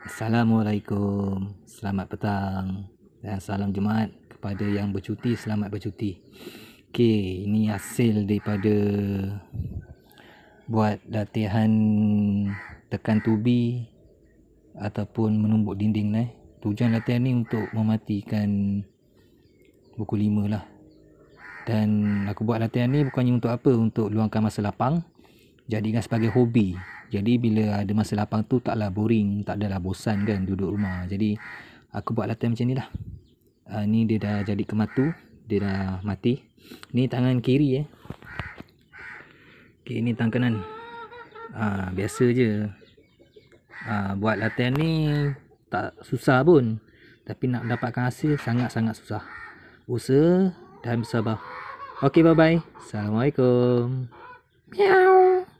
Assalamualaikum, selamat petang dan salam Jumaat kepada yang bercuti, selamat bercuti. Okay, ini hasil daripada buat latihan tekan tubi ataupun menumbuk dinding eh. Tujuan latihan ni untuk mematikan buku lima lah. Dan aku buat latihan ni bukannya untuk apa, untuk luangkan masa lapang jadikan sebagai hobi. Jadi bila ada masa lapang tu taklah boring, tak adalah bosan kan duduk rumah. Jadi aku buat latihan macam ni lah. Uh, ni dia dah jadi kematu, dia dah mati. Ni tangan kiri eh. Okay, ni tangan kanan. Uh, biasa je. Uh, buat latihan ni tak susah pun. Tapi nak dapatkan hasil sangat-sangat susah. Usaha dan bersabar. Okay, bye-bye. Assalamualaikum. Meow.